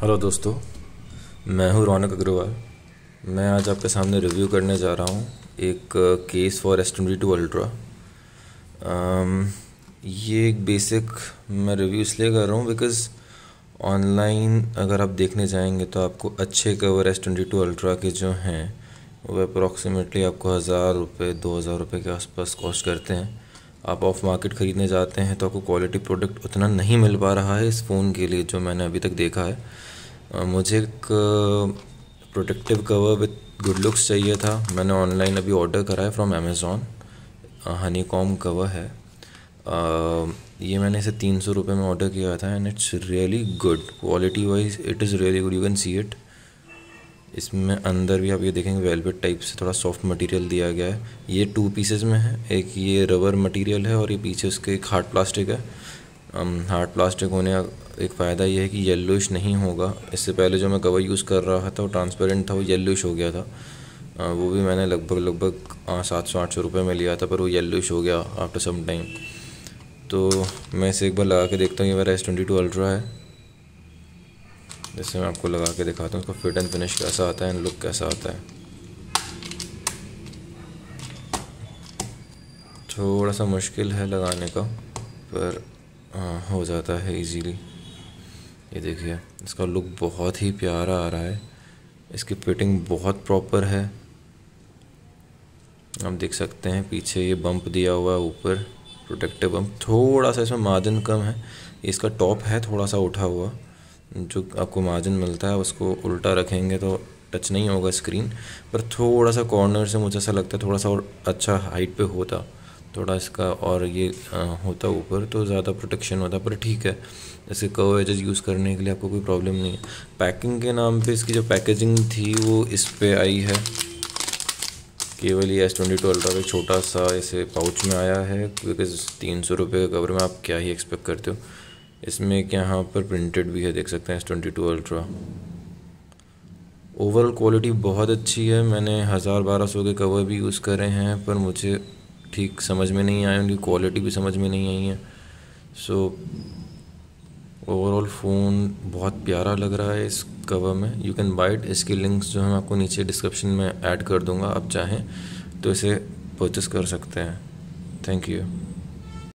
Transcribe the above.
hello दोस्तों मैं हूँ रौनक अग्रवाल मैं आज आपके सामने रिव्यू करने जा रहा हूँ एक case for S twenty two ultra ये एक बेसिक मैं रिव्यू इसलिए कर रहा हूँ बिकॉज ऑनलाइन अगर आप देखने जाएंगे तो आपको अच्छे cover S twenty two ultra के जो हैं वो अप्रॉक्सीमेटली आपको हज़ार रुपये दो हज़ार रुपये के आसपास कॉस्ट करते हैं आप ऑफ मार्केट ख़रीदने जाते हैं तो आपको क्वालिटी प्रोडक्ट उतना नहीं मिल पा रहा है इस फ़ोन के लिए जो मैंने अभी तक देखा है मुझे एक protective cover with good looks चाहिए था मैंने ऑनलाइन अभी ऑर्डर करा है from Amazon honeycomb cover है ये मैंने इसे तीन सौ रुपये में ऑर्डर किया था and it's really good quality wise it is really good you can see it इसमें अंदर भी आप ये देखेंगे वेलवेट टाइप से थोड़ा सॉफ्ट मटेरियल दिया गया है ये टू पीसेज में है एक ये रबर मटेरियल है और ये पीछे उसके एक हार्ड प्लास्टिक है हार्ड प्लास्टिक होने का एक फ़ायदा यह है कि येलोइश नहीं होगा इससे पहले जो मैं कवर यूज़ कर रहा था वो ट्रांसपेरेंट था वो येलोइश हो गया था आ, वो भी मैंने लगभग लगभग सात सौ आठ सौ रुपये में लिया था पर वो येलोइश हो गया आफ्टर सम टाइम तो मैं इसे एक बार लगा के देखता हूँ ये मेरा एस ट्वेंटी टू अल्ट्रा है जैसे मैं आपको लगा के दिखाता हूँ उसका फिट एंड फिनिश कैसा आता है एंड लुक कैसा आता है थोड़ा सा मुश्किल है लगाने का पर आ, हो जाता है इजीली ये देखिए इसका लुक बहुत ही प्यारा आ रहा है इसकी फिटिंग बहुत प्रॉपर है आप देख सकते हैं पीछे ये बम्प दिया हुआ है ऊपर प्रोटेक्टिव बम्प थोड़ा सा इसमें मार्जिन कम है इसका टॉप है थोड़ा सा उठा हुआ जो आपको मार्जिन मिलता है उसको उल्टा रखेंगे तो टच नहीं होगा स्क्रीन पर थोड़ा सा कॉर्नर से मुझे ऐसा लगता है थोड़ा सा और अच्छा हाइट पे होता थोड़ा इसका और ये होता ऊपर तो ज़्यादा प्रोटेक्शन होता पर ठीक है जैसे कव एजेज यूज़ करने के लिए आपको कोई प्रॉब्लम नहीं है पैकिंग के नाम पे इसकी जो पैकेजिंग थी वो इस पर आई है केवल ये एस ट्वेंटी टू अल्ट्रा का छोटा सा ऐसे पाउच में आया है क्योंकि तीन सौ रुपये के कवर में आप क्या ही एक्सपेक्ट करते हो इसमें क्या यहाँ पर प्रिंटेड भी है देख सकते हैं S twenty two ultra overall quality बहुत अच्छी है मैंने हज़ार बारह सौ के कवर भी यूज़ करे हैं पर मुझे ठीक समझ में नहीं आए उनकी क्वालिटी भी समझ में नहीं आई है सो ओवरऑल फ़ोन बहुत प्यारा लग रहा है इस कवर में यू कैन बाइट इसकी लिंक्स जो है मैं आपको नीचे डिस्क्रिप्शन में ऐड कर दूंगा आप चाहें तो इसे परचेस कर सकते हैं थैंक यू